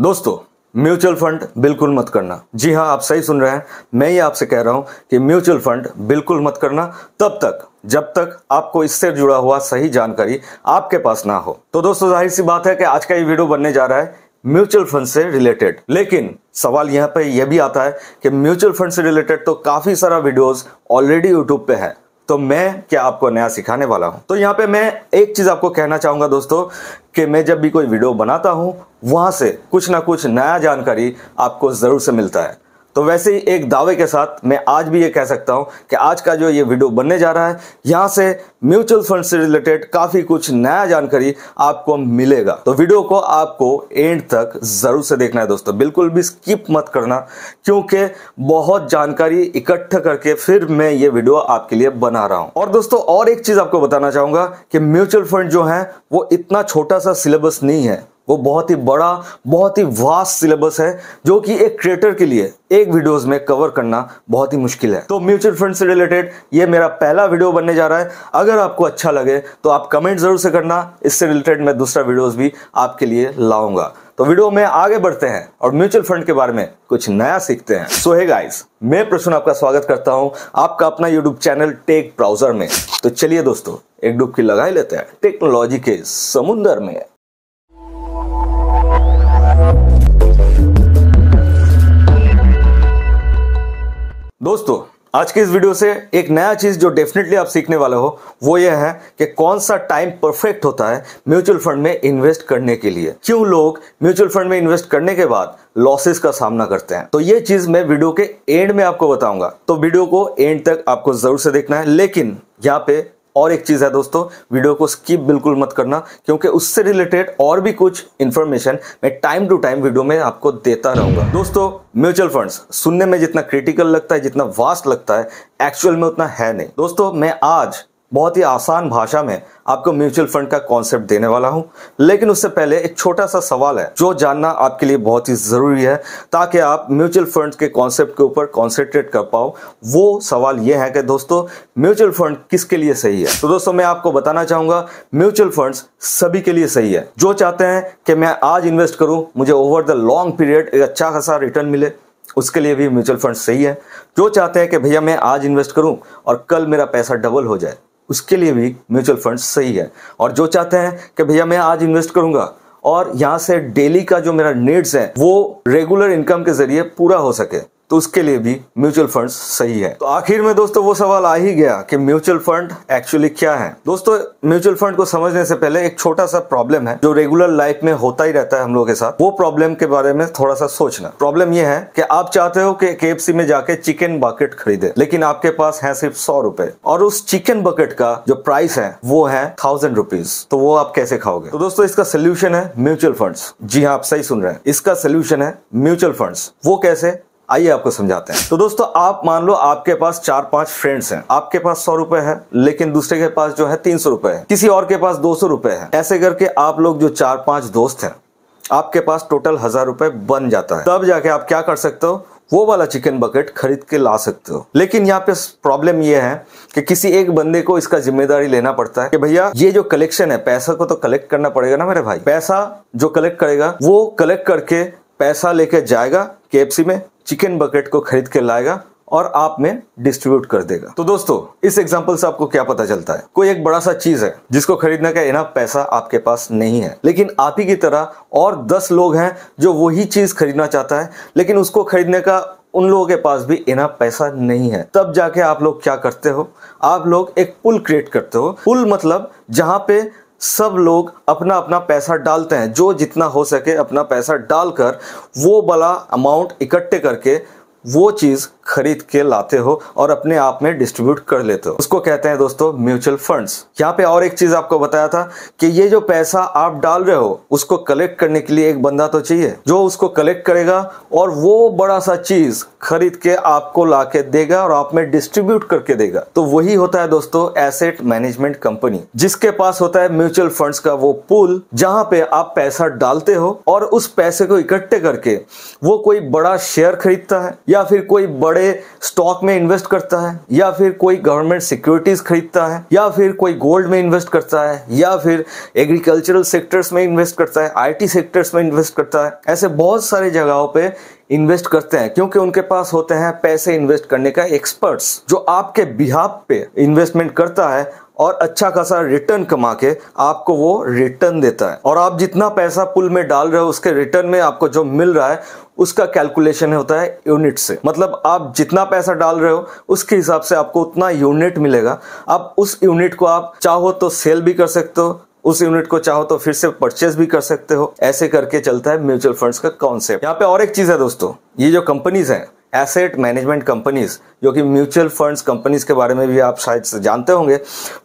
दोस्तों mutual fund बिल्कुल मत करना जी हाँ आप सही सुन रहे हैं मैं ये आपसे कह रहा हूं कि म्यूचुअल फंड बिल्कुल मत करना तब तक जब तक आपको इससे जुड़ा हुआ सही जानकारी आपके पास ना हो तो दोस्तों जाहिर सी बात है कि आज का ये वीडियो बनने जा रहा है म्यूचुअल फंड से रिलेटेड लेकिन सवाल यहाँ पे यह भी आता है कि म्यूचुअल फंड से रिलेटेड तो काफी सारा वीडियोस ऑलरेडी यूट्यूब पे है तो मैं क्या आपको नया सिखाने वाला हूं तो यहां पे मैं एक चीज़ आपको कहना चाहूंगा दोस्तों कि मैं जब भी कोई वीडियो बनाता हूं वहां से कुछ ना कुछ नया जानकारी आपको ज़रूर से मिलता है तो वैसे ही एक दावे के साथ मैं आज भी ये कह सकता हूँ कि आज का जो ये वीडियो बनने जा रहा है यहाँ से म्यूचुअल फंड से रिलेटेड काफ़ी कुछ नया जानकारी आपको मिलेगा तो वीडियो को आपको एंड तक ज़रूर से देखना है दोस्तों बिल्कुल भी स्किप मत करना क्योंकि बहुत जानकारी इकट्ठा करके फिर मैं ये वीडियो आपके लिए बना रहा हूँ और दोस्तों और एक चीज़ आपको बताना चाहूँगा कि म्यूचुअल फंड जो है वो इतना छोटा सा सिलेबस नहीं है वो बहुत ही बड़ा बहुत ही वास्ट सिलेबस है जो कि एक क्रिएटर के लिए एक वीडियोस में कवर करना बहुत ही मुश्किल है तो म्यूचुअल फंड से रिलेटेड ये मेरा पहला वीडियो बनने जा रहा है अगर आपको अच्छा लगे तो आप कमेंट जरूर से करना इससे रिलेटेड मैं दूसरा वीडियोस भी आपके लिए लाऊंगा तो वीडियो में आगे बढ़ते हैं और म्यूचुअल फंड के बारे में कुछ नया सीखते हैं सो है गाइज मैं प्रश्न आपका स्वागत करता हूं आपका अपना यूट्यूब चैनल टेक ब्राउजर में तो चलिए दोस्तों एक डुबकी लगा ही लेते हैं टेक्नोलॉजी के समुंदर में आज के इस वीडियो से एक नया चीज़ जो डेफिनेटली आप सीखने वाले हो वो ये है कि कौन सा टाइम परफेक्ट होता है म्यूचुअल फंड में इन्वेस्ट करने के लिए क्यों लोग म्यूचुअल फंड में इन्वेस्ट करने के बाद लॉसेस का सामना करते हैं तो ये चीज़ मैं वीडियो के एंड में आपको बताऊंगा तो वीडियो को एंड तक आपको जरूर से देखना है लेकिन यहाँ पे और एक चीज़ है दोस्तों वीडियो को स्किप बिल्कुल मत करना क्योंकि उससे रिलेटेड और भी कुछ इंफॉर्मेशन मैं टाइम टू टाइम वीडियो में आपको देता रहूंगा दोस्तों म्यूचुअल फंड्स सुनने में जितना क्रिटिकल लगता है जितना वास्ट लगता है एक्चुअल में उतना है नहीं दोस्तों मैं आज बहुत ही आसान भाषा में आपको म्यूचुअल फंड का कॉन्सेप्ट देने वाला हूं लेकिन उससे पहले एक छोटा सा सवाल है जो जानना आपके लिए बहुत ही ज़रूरी है ताकि आप म्यूचुअल फंड के कॉन्सेप्ट के ऊपर कॉन्सेंट्रेट कर पाओ वो सवाल ये है कि दोस्तों म्यूचुअल फंड किसके लिए सही है तो दोस्तों मैं आपको बताना चाहूंगा म्यूचुअल फंड सभी के लिए सही है जो चाहते हैं कि मैं आज इन्वेस्ट करूँ मुझे ओवर द लॉन्ग पीरियड एक अच्छा खासा रिटर्न मिले उसके लिए भी म्यूचुअल फंड सही है जो चाहते हैं कि भैया मैं आज इन्वेस्ट करूं और कल मेरा पैसा डबल हो जाए उसके लिए भी म्यूचुअल फंड सही है और जो चाहते हैं कि भैया मैं आज इन्वेस्ट करूंगा और यहाँ से डेली का जो मेरा नीड्स है वो रेगुलर इनकम के जरिए पूरा हो सके तो उसके लिए भी म्यूचुअल फंड सही है तो आखिर में दोस्तों वो सवाल आ ही गया कि म्यूचुअल फंड एक्चुअली क्या है दोस्तों म्यूचुअल फंड को समझने से पहले एक छोटा सा प्रॉब्लम है जो रेगुलर लाइफ में होता ही रहता है हम लोग के साथ वो प्रॉब्लम के बारे में थोड़ा सा सोचना प्रॉब्लम ये है कि आप चाहते हो कि के में जाके चिकन बकेट खरीदे लेकिन आपके पास है सिर्फ सौ रुपए और उस चिकन बकेट का जो प्राइस है वो है थाउजेंड रुपीज तो वो आप कैसे खाओगे तो दोस्तों इसका सोल्यूशन है म्यूचुअल फंड जी हाँ आप सही सुन रहे हैं इसका सोल्यूशन है म्यूचुअल फंड वो कैसे आइए आपको समझाते हैं तो दोस्तों आप मान लो आपके पास चार पांच फ्रेंड्स हैं आपके पास सौ रुपए है लेकिन दूसरे के पास जो है तीन सौ रुपए है किसी और के पास दो सौ रुपए है ऐसे करके आप लोग जो चार पांच दोस्त हैं आपके पास टोटल हजार रुपए बन जाता है तब जाके आप क्या कर सकते हो वो वाला चिकन बकेट खरीद के ला सकते हो लेकिन यहाँ पे प्रॉब्लम ये है कि किसी एक बंदे को इसका जिम्मेदारी लेना पड़ता है कि भैया ये जो कलेक्शन है पैसा को तो कलेक्ट करना पड़ेगा ना मेरे भाई पैसा जो कलेक्ट करेगा वो कलेक्ट करके पैसा लेके जाएगा के में चिकन बकेट को खरीद के लाएगा और आप में डिस्ट्रीब्यूट कर देगा तो दोस्तों इस एग्जाम्पल से आपको क्या पता चलता है कोई एक बड़ा सा चीज है जिसको खरीदने का इना पैसा आपके पास नहीं है लेकिन आप ही की तरह और दस लोग हैं जो वही चीज खरीदना चाहता है लेकिन उसको खरीदने का उन लोगों के पास भी इना पैसा नहीं है तब जाके आप लोग क्या करते हो आप लोग एक पुल क्रिएट करते हो पुल मतलब जहां पे सब लोग अपना अपना पैसा डालते हैं जो जितना हो सके अपना पैसा डालकर वो बड़ा अमाउंट इकट्ठे करके वो चीज खरीद के लाते हो और अपने आप में डिस्ट्रीब्यूट कर लेते हो उसको कहते हैं दोस्तों म्यूचुअल फंड्स यहाँ पे और एक चीज आपको बताया था कि ये जो पैसा आप डाल रहे हो उसको कलेक्ट करने के लिए एक बंदा तो चाहिए जो उसको कलेक्ट करेगा और वो बड़ा सा चीज खरीद के आपको ला के देगा और आप में डिस्ट्रीब्यूट करके देगा तो वही होता है दोस्तों एसेट मैनेजमेंट कंपनी जिसके पास होता है म्यूचुअल फंड का वो पुल जहां पे आप पैसा डालते हो और उस पैसे को इकट्ठे करके वो कोई बड़ा शेयर खरीदता है या या फिर कोई बड़े स्टॉक में इन्वेस्ट करता है या फिर कोई गवर्नमेंट सिक्योरिटीज खरीदता है या फिर कोई गोल्ड में इन्वेस्ट करता है या फिर एग्रीकल्चरल सेक्टर्स में इन्वेस्ट करता है आईटी सेक्टर्स में इन्वेस्ट करता है ऐसे बहुत सारे जगहों पे इन्वेस्ट करते हैं क्योंकि उनके पास होते हैं पैसे इन्वेस्ट करने का एक्सपर्ट्स जो आपके बिहाब पे इन्वेस्टमेंट करता है और अच्छा खासा रिटर्न कमा के आपको वो रिटर्न देता है और आप जितना पैसा पुल में डाल रहे हो उसके रिटर्न में आपको जो मिल रहा है उसका कैलकुलेशन होता है यूनिट से मतलब आप जितना पैसा डाल रहे हो उसके हिसाब से आपको उतना यूनिट मिलेगा आप उस यूनिट को आप चाहो तो सेल भी कर सकते हो उस यूनिट को चाहो तो फिर से परचेस भी कर सकते हो ऐसे करके चलता है म्यूचुअल फंड्स का कॉन्सेप्ट यहाँ पे और एक चीज है दोस्तों ये जो कंपनीज हैं एसेट मैनेजमेंट कंपनीज जो कि म्यूचुअल फंड्स कंपनीज के बारे में भी आप शायद जानते होंगे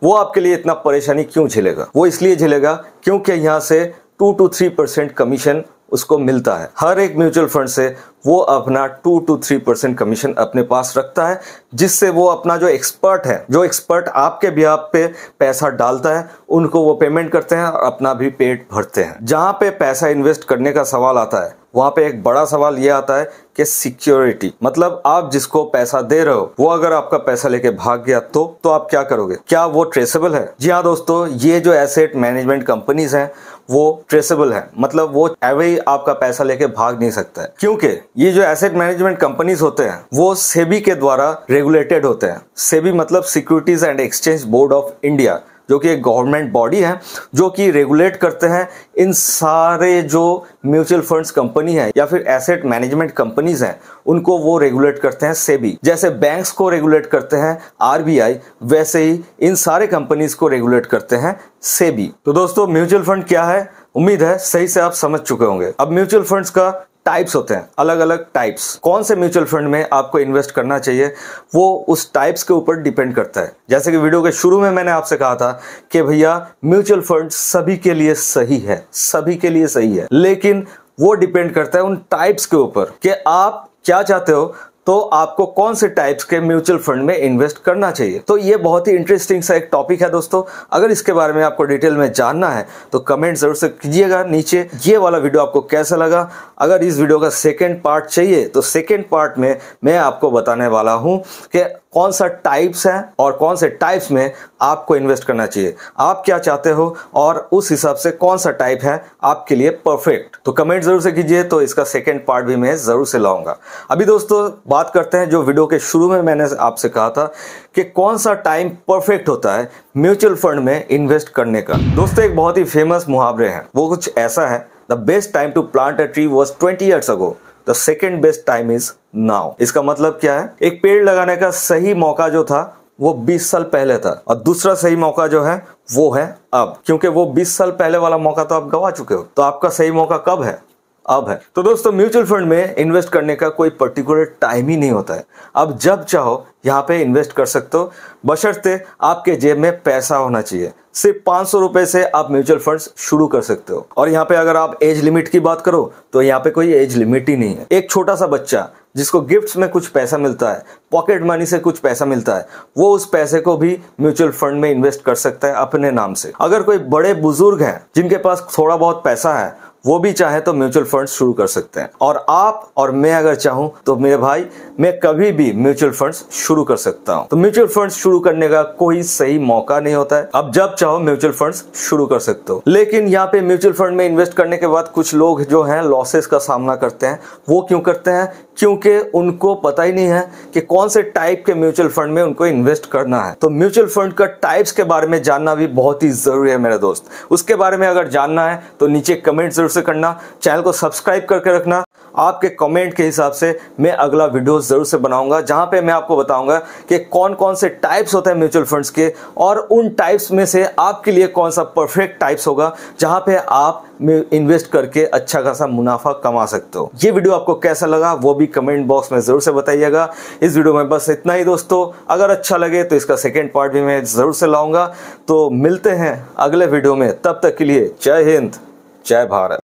वो आपके लिए इतना परेशानी क्यों झेलेगा वो इसलिए झेलेगा क्योंकि यहाँ से two to three percent commission उसको मिलता है हर एक म्यूचुअल फंड से वो अपना two to three percent commission अपने पास रखता है जिससे वो अपना जो एक्सपर्ट है जो एक्सपर्ट आपके भी आप पे पैसा डालता है उनको वो पेमेंट करते हैं और अपना भी पेट भरते हैं जहां पे पैसा इन्वेस्ट करने का सवाल आता है वहाँ पे एक बड़ा सवाल ये आता है कि सिक्योरिटी मतलब आप जिसको पैसा दे रहे हो वो अगर आपका पैसा लेके भाग गया तो तो आप क्या करोगे क्या वो ट्रेसेबल है जी हाँ दोस्तों ये जो एसेट मैनेजमेंट कंपनीज हैं वो ट्रेसेबल है मतलब वो एवे आपका पैसा लेके भाग नहीं सकता है क्योंकि ये जो एसेट मैनेजमेंट कंपनीज होते हैं वो सेबी के द्वारा रेगुलेटेड होते हैं सेबी मतलब Securities and Exchange Board of India जो कि एक गवर्नमेंट बॉडी है जो कि रेगुलेट करते हैं इन सारे जो म्यूचुअल फंड्स कंपनी है या फिर एसेट मैनेजमेंट कंपनीज हैं उनको वो रेगुलेट करते हैं सेबी जैसे बैंक्स को रेगुलेट करते हैं आरबीआई वैसे ही इन सारे कंपनीज को रेगुलेट करते हैं सेबी तो दोस्तों म्यूचुअल फंड क्या है उम्मीद है सही से आप समझ चुके होंगे अब म्यूचुअल फंड्स का टाइप्स होते हैं अलग अलग टाइप्स कौन से म्यूचुअल फंड में आपको इन्वेस्ट करना चाहिए वो उस टाइप्स के ऊपर डिपेंड करता है जैसे कि वीडियो के शुरू में मैंने आपसे कहा था कि भैया म्यूचुअल फंड सभी के लिए सही है सभी के लिए सही है लेकिन वो डिपेंड करता है उन टाइप्स के ऊपर कि आप क्या चाहते हो तो आपको कौन से टाइप्स के म्यूचुअल फंड में इन्वेस्ट करना चाहिए तो ये बहुत ही इंटरेस्टिंग सा एक टॉपिक है दोस्तों अगर इसके बारे में आपको डिटेल में जानना है तो कमेंट जरूर से कीजिएगा नीचे ये वाला वीडियो आपको कैसा लगा अगर इस वीडियो का सेकेंड पार्ट चाहिए तो सेकेंड पार्ट में मैं आपको बताने वाला हूं कि कौन सा टाइप्स है और कौन से टाइप्स में आपको इन्वेस्ट करना चाहिए आप क्या चाहते हो और उस हिसाब से कौन सा टाइप है आपके लिए परफेक्ट तो कमेंट जरूर से कीजिए तो इसका सेकेंड पार्ट भी मैं जरूर से लाऊंगा अभी दोस्तों बात करते हैं जो वीडियो के शुरू में मैंने आपसे कहा था कि कौन सा टाइम परफेक्ट होता है म्यूचुअल फंड में इन्वेस्ट करने का दोस्तों एक बहुत ही फेमस मुहावरे हैं वो कुछ ऐसा है the best time to plant a tree was twenty years ago the second best time is now इसका मतलब क्या है एक पेड़ लगाने का सही मौका जो था वो 20 साल पहले था और दूसरा सही मौका जो है वो है अब क्योंकि वो 20 साल पहले वाला मौका तो आप गवा चुके हो तो आपका सही मौका कब है अब है तो दोस्तों म्यूचुअल फंड में इन्वेस्ट करने का कोई पर्टिकुलर टाइम ही नहीं होता है आप जब चाहो यहाँ पे इन्वेस्ट कर सकते हो बशर्ते आपके जेब में पैसा होना चाहिए सिर्फ पाँच सौ रुपये से आप म्यूचुअल फंड्स शुरू कर सकते हो और यहाँ पे अगर आप एज लिमिट की बात करो तो यहाँ पे कोई एज लिमिट ही नहीं है एक छोटा सा बच्चा जिसको गिफ्ट्स में कुछ पैसा मिलता है पॉकेट मनी से कुछ पैसा मिलता है वो उस पैसे को भी म्यूचुअल फंड में इन्वेस्ट कर सकता है अपने नाम से अगर कोई बड़े बुजुर्ग हैं जिनके पास थोड़ा बहुत पैसा है वो भी चाहे तो म्यूचुअल फंड शुरू कर सकते हैं और आप और मैं अगर चाहूं तो मेरे भाई मैं कभी भी म्यूचुअल फंड शुरू कर सकता हूँ तो म्यूचुअल फंड शुरू करने का कोई सही मौका नहीं होता है अब जब चाहो म्यूचुअल फंड शुरू कर सकते हो लेकिन यहाँ पे म्यूचुअल फंड में इन्वेस्ट करने के बाद कुछ लोग जो है लॉसेस का सामना करते हैं वो क्यों करते हैं क्योंकि उनको पता ही नहीं है कि कौन से टाइप के म्यूचुअल फंड में उनको इन्वेस्ट करना है तो म्यूचुअल फंड का टाइप्स के बारे में जानना भी बहुत ही जरूरी है मेरे दोस्त उसके बारे में अगर जानना है तो नीचे कमेंट जरूर से करना चैनल को सब्सक्राइब करके रखना आपके कमेंट के हिसाब से मैं अगला वीडियो ज़रूर से बनाऊंगा जहां पे मैं आपको बताऊंगा कि कौन कौन से टाइप्स होते हैं म्यूचुअल फंड्स के और उन टाइप्स में से आपके लिए कौन सा परफेक्ट टाइप्स होगा जहां पे आप इन्वेस्ट करके अच्छा खासा मुनाफा कमा सकते हो ये वीडियो आपको कैसा लगा वो भी कमेंट बॉक्स में ज़रूर से बताइएगा इस वीडियो में बस इतना ही दोस्तों अगर अच्छा लगे तो इसका सेकेंड पार्ट भी मैं ज़रूर से लाऊंगा तो मिलते हैं अगले वीडियो में तब तक के लिए जय हिंद जय भारत